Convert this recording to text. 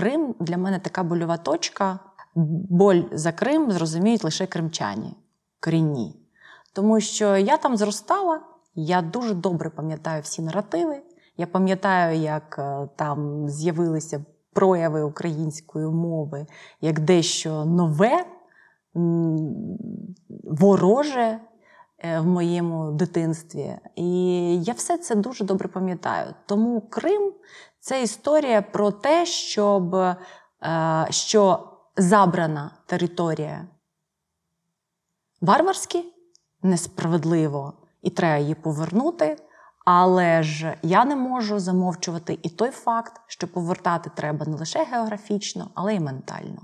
Крим для мене така больова точка. Боль за Крим зрозуміють лише кримчані, корінні. Тому що я там зростала, я дуже добре пам'ятаю всі наративи. Я пам'ятаю, як е, там з'явилися прояви української мови як дещо нове, вороже, Е, в моєму дитинстві. І я все це дуже добре пам'ятаю. Тому Крим це історія про те, щоб, е, що забрана територія варварськи, несправедливо, і треба її повернути. Але ж я не можу замовчувати і той факт, що повертати треба не лише географічно, але й ментально.